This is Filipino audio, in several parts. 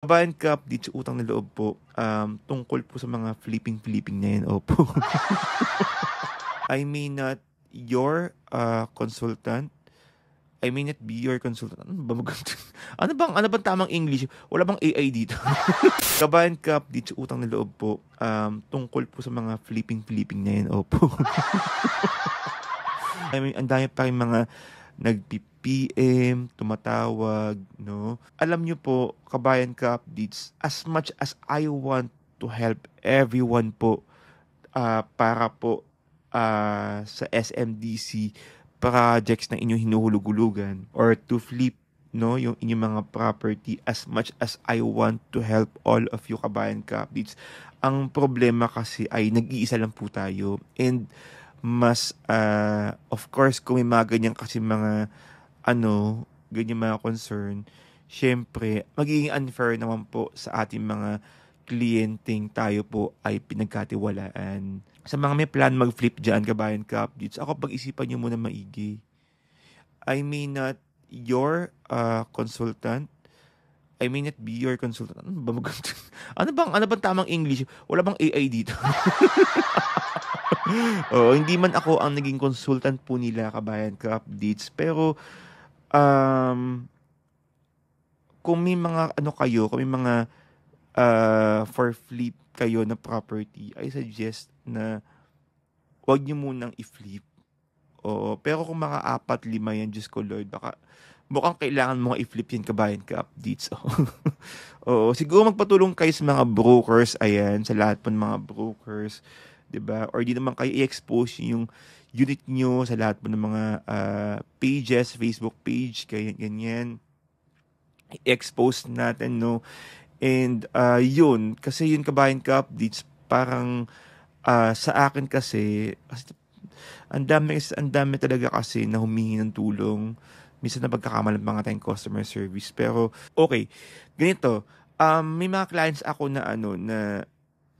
Kabayan Cup, dito utang na loob po, um, tungkol po sa mga flipping-flipping na yan, opo. I may not your uh, consultant. I may not be your consultant. Ano ba, mag- ano bang, ano bang tamang English? Wala bang AI dito? Kabayan Cup, dito utang na loob po, um, tungkol po sa mga flipping-flipping na yan, opo. I mean, ang dami pa rin mga nagpip PM, tumatawag, no? Alam nyo po, Kabayan Ka Updates, as much as I want to help everyone po uh, para po uh, sa SMDC projects na inyong hinuhulugulugan or to flip no yung inyong mga property as much as I want to help all of you kabayan ka updates ang problema kasi ay nag-iisa lang po tayo and mas uh, of course kung may mga ganyan kasi mga ano, ganyan mga concern, syempre, magiging unfair naman po sa ating mga kliyenteng tayo po ay pinagkatiwalaan. Sa mga may plan mag-flip dyan, kabayan cup dudes, ako pag-isipan nyo muna maigi. I may not your uh, consultant. I may not be your consultant. Ano ba mag- ano bang ano bang tamang English? Wala bang AI dito? Oo, hindi man ako ang naging consultant po nila, kabayan cup updates pero um, kung may mga ano kayo, kung may mga uh, for flip kayo na property, I suggest na wag niyo munang i-flip. O, pero kung mga apat, lima yan, Diyos ko Lord, baka mukhang kailangan mo i-flip yan kabayan ka updates. o, siguro magpatulong kayo sa mga brokers, ayan, sa lahat po ng mga brokers, 'di ba? Or di naman kayo i-expose yung unit nyo, sa lahat po ng mga uh, pages, Facebook page, kaya ganyan. I-expose natin, no? And uh, yun, kasi yun kabayan ka updates, parang uh, sa akin kasi, kasi ang dami, ang dami talaga kasi na humingi ng tulong. Minsan na pagkakamalan mga tayong customer service. Pero, okay, ganito. Um, may mga clients ako na ano, na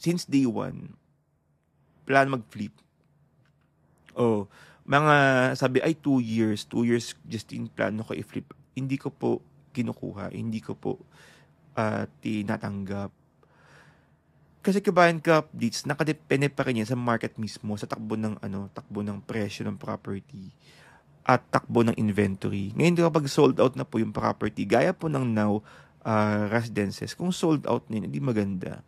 since day one, plan mag-flip Oh, mga sabi ay 2 years, 2 years just in plano ko i-flip. Hindi ko po kinukuha, hindi ko po uh, tinatanggap. Kasi kabayan ka updates, nakadepende pa rin yan sa market mismo, sa takbo ng ano, takbo ng presyo ng property at takbo ng inventory. Ngayon kapag sold out na po yung property, gaya po ng now uh, residences, kung sold out na yun, hindi maganda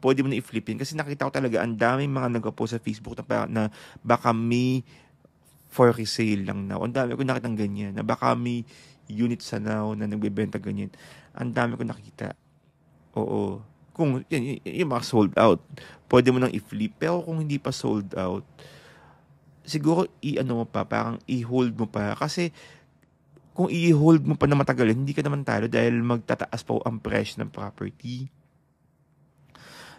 pwede mo na i-flip yun. Kasi nakita ko talaga, ang daming mga nagpo sa Facebook na, na baka may for resale lang now. Ang dami ko nakita ng ganyan. Na baka may unit sa now na nagbebenta ganyan. Ang dami ko nakita. Oo. Kung yan, yung mga sold out, pwede mo nang i-flip. Pero kung hindi pa sold out, siguro i-ano mo pa, parang i-hold mo pa. Kasi kung i-hold mo pa na matagal, hindi ka naman talo dahil magtataas pa ang presyo ng property.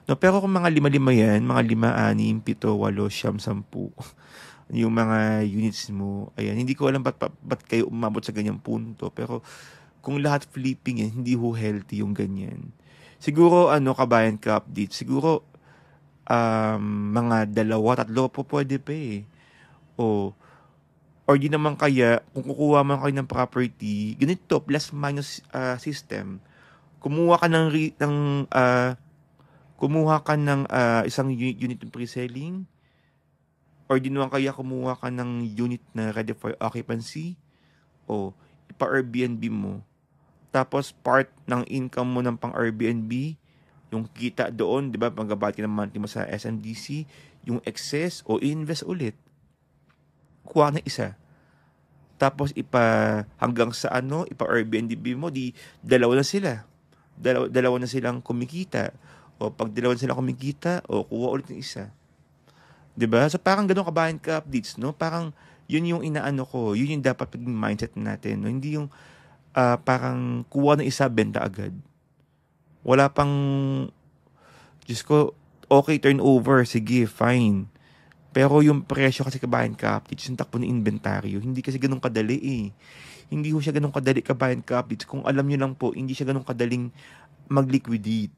No, pero kung mga lima-lima yan, mga lima, anim, pito, walo, siyam, sampu, yung mga units mo, ayan, hindi ko alam ba't, ba't, ba't kayo umabot sa ganyang punto. Pero kung lahat flipping yan, hindi ho healthy yung ganyan. Siguro, ano, kabayan ka update, siguro um, mga dalawa, tatlo po pwede pa eh. O, or di naman kaya, kung kukuha man kayo ng property, ganito, plus minus uh, system, kumuha ka ng, ng uh, kumuha ka ng uh, isang unit ng pre-selling or di naman kaya kumuha ka ng unit na ready for occupancy o ipa-Airbnb mo. Tapos part ng income mo ng pang-Airbnb, yung kita doon, di ba, pagkabat ka ng monthly mo sa SMDC, yung excess o invest ulit. Kuha na isa. Tapos ipa hanggang sa ano, ipa Airbnb mo, di dalawa na sila. Dalawa, dalawa na silang kumikita o pag dalawa sila kumikita, o kuha ulit ng isa. 'Di ba? So parang ganun kabayan ka updates, no? Parang yun yung inaano ko, yun yung dapat paging mindset natin, no? Hindi yung uh, parang kuha ng isa, benta agad. Wala pang, just ko, okay, turnover, sige, fine. Pero yung presyo kasi kabayan ka updates, yung takbo ng inventaryo, hindi kasi ganun kadali eh. Hindi ho siya ganun kadali kabayan ka updates. Kung alam nyo lang po, hindi siya ganun kadaling mag-liquidate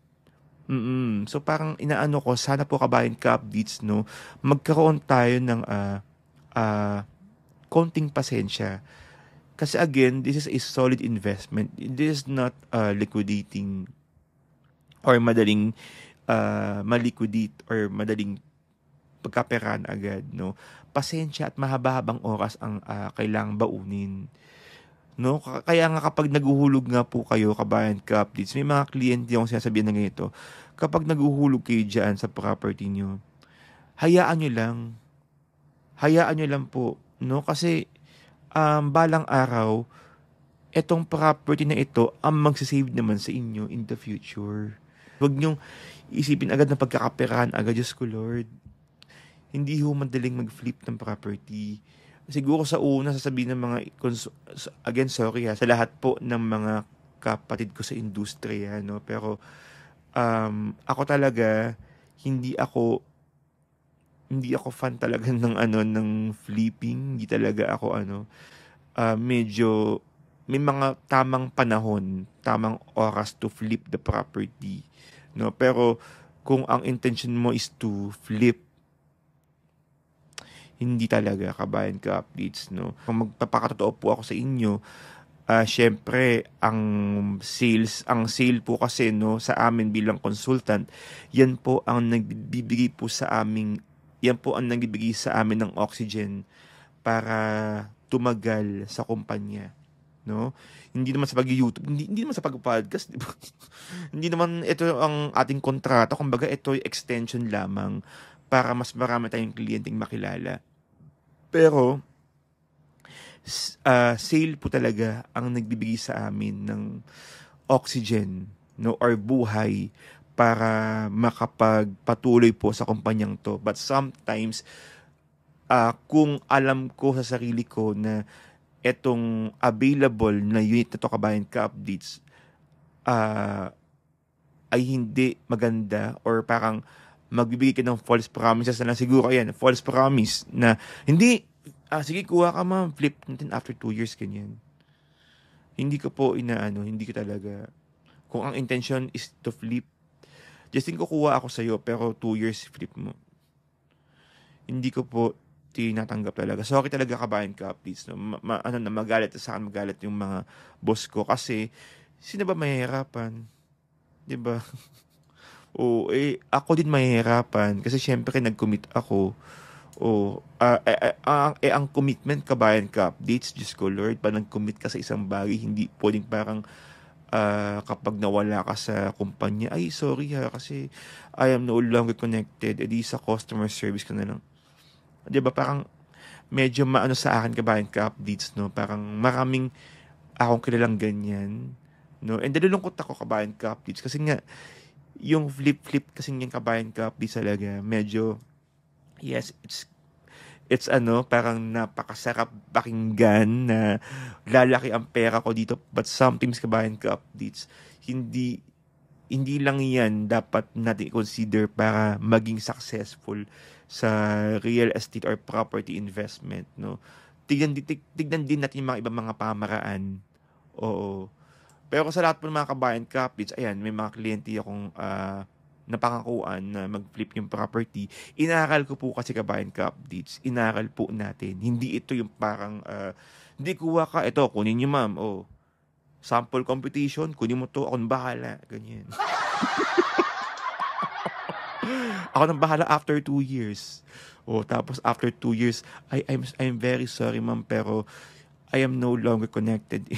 Mm-mm. So parang inaano ko, sana po kabayan ka updates, no? Magkaroon tayo ng uh, uh, konting pasensya. Kasi again, this is a solid investment. This is not uh, liquidating or madaling uh, maliquidate or madaling pagkaperan agad, no? Pasensya at mahaba-habang oras ang uh, kailangang baunin. No? Kaya nga kapag naguhulog nga po kayo, kabayan ka updates, may mga kliyente yung sinasabihan na ganito. Kapag naguhulog kayo dyan sa property nyo, hayaan nyo lang. Hayaan nyo lang po. No? Kasi um, balang araw, itong property na ito ang magsisave naman sa inyo in the future. Huwag nyong isipin agad na pagkakaperahan agad, Diyos ko Lord. Hindi ho madaling mag-flip ng property siguro sa una sasabihin ng mga cons- again sorry ha, sa lahat po ng mga kapatid ko sa industriya no pero um, ako talaga hindi ako hindi ako fan talaga ng ano ng flipping hindi talaga ako ano uh, medyo may mga tamang panahon tamang oras to flip the property no pero kung ang intention mo is to flip hindi talaga kabayan ka updates, no? Kung magpapakatotoo po ako sa inyo, uh, syempre ang sales ang sale po kasi no sa amin bilang consultant yan po ang nagbibigay po sa aming yan po ang nagbibigay sa amin ng oxygen para tumagal sa kumpanya no hindi naman sa pag-YouTube hindi, hindi naman sa pag-podcast hindi naman ito ang ating kontrata kumbaga ito ay extension lamang para mas marami tayong kliyenteng makilala pero, uh, ah, sale po talaga ang nagbibigay sa amin ng oxygen no or buhay para makapagpatuloy po sa kumpanyang to. But sometimes, uh, kung alam ko sa sarili ko na etong available na unit na to kabayan ka updates uh, ay hindi maganda or parang magbibigay ka ng false promises na lang siguro, ayan, false promise na hindi, ah, sige, kuha ka ma'am, flip natin after two years, ganyan. Hindi ko po inaano, hindi ko talaga, kung ang intention is to flip, Justin, kukuha ako sa'yo, pero two years flip mo. Hindi ko po tinatanggap talaga. Sorry talaga kabayan ka, please. No? Ma, ma, ano na, magalit sa akin, magalit yung mga boss ko. Kasi, sino ba mahihirapan? ba diba? O, eh, ako din mahihirapan kasi syempre nag-commit ako. O, uh, ah, eh, eh, ang, eh, ang commitment kabayan ka updates, just ko Lord, pa nag-commit ka sa isang bagay, hindi pwedeng parang uh, kapag nawala ka sa kumpanya, ay sorry ha, kasi I am no longer connected, edi eh, sa customer service ka na lang. Di ba parang medyo maano sa akin kabayan ka updates no parang maraming akong kilalang ganyan no and nalulungkot ako kabayan ka updates kasi nga yung flip-flip kasi yung kabayan cup di talaga medyo yes it's it's ano parang napakasarap pakinggan na lalaki ang pera ko dito but sometimes kabayan cup updates hindi hindi lang yan dapat natin consider para maging successful sa real estate or property investment no tignan, tig, tignan din natin yung mga ibang mga pamaraan oo pero sa lahat po ng mga kabayan cottage, ayan, may mga kliyente akong uh, ah, napakakuan na mag-flip yung property. Inaral ko po kasi kabayan cottage, inaral po natin. Hindi ito yung parang, uh, hindi kuha ka, ito, kunin niyo ma'am, oh, sample competition, kunin mo to, akong bahala, ganyan. ako nang bahala after two years. O, oh, tapos after two years, I, I'm, I'm very sorry ma'am, pero I am no longer connected.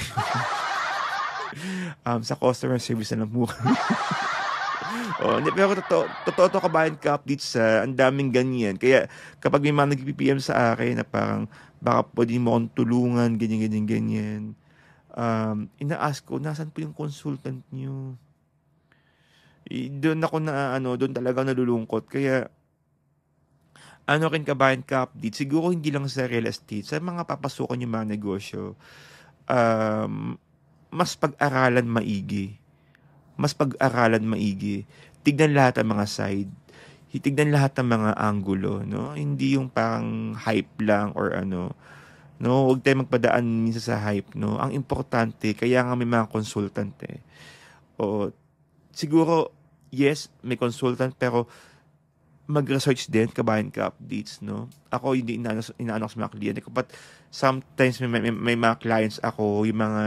um, sa customer service na lang oh, hindi, pero totoo, totoo to kabayan ka updates sa uh, ang daming ganyan. Kaya kapag may mga nag-PPM sa akin na parang baka pwede mo akong tulungan, ganyan, ganyan, ganyan. Um, ina-ask ko, nasan po yung consultant niyo? E, doon ako na, ano, doon talaga nalulungkot. Kaya, ano rin kabayan ka update, siguro hindi lang sa real estate, sa mga papasukan yung mga negosyo. Um, mas pag-aralan maigi. Mas pag-aralan maigi. Tignan lahat ang mga side. Hitignan lahat ng mga angulo, no? Hindi yung parang hype lang or ano. No, huwag tayong magpadaan minsan sa hype, no? Ang importante, kaya nga may mga consultant eh. O, siguro, yes, may consultant, pero mag-research din, kabayan ka updates, no? Ako, hindi inaano, inaano sa mga kliyente ko. But sometimes may, may, may mga clients ako, yung mga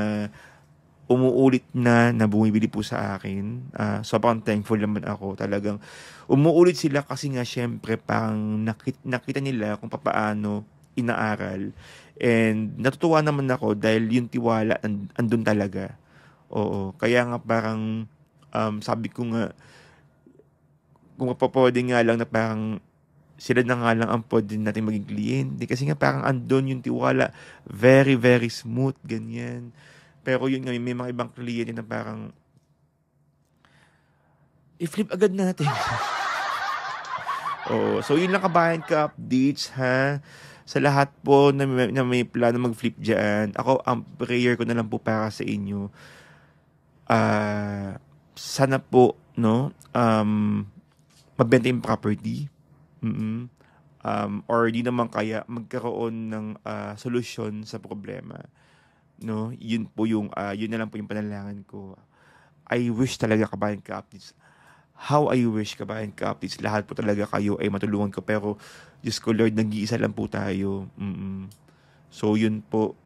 umuulit na na bumibili po sa akin. Uh, ah, sobrang thankful naman ako. Talagang umuulit sila kasi nga syempre parang nakit, nakita nila kung papaano inaaral. And natutuwa naman ako dahil yung tiwala and, andun talaga. Oo. Kaya nga parang um, sabi ko nga kung mapapwede nga lang na parang sila na nga lang ang pwede natin maging kliyente. Kasi nga parang andun yung tiwala. Very, very smooth. Ganyan. Pero yun nga, may mga ibang kliyente na parang, i-flip agad natin. oh, so yun lang kabayan ka updates ha. Sa lahat po na may, na may plano mag-flip dyan, ako, ang prayer ko na lang po para sa inyo, uh, sana po, no, um, mabenta yung property. Mm-mm. Um, or di naman kaya magkaroon ng uh, solusyon sa problema no yun po yung uh, yun na lang po yung panalangin ko I wish talaga kabayan ka updates how I wish kabayan ka updates lahat po talaga kayo ay matulungan ko pero Diyos ko Lord nag-iisa lang po tayo mm, -mm. so yun po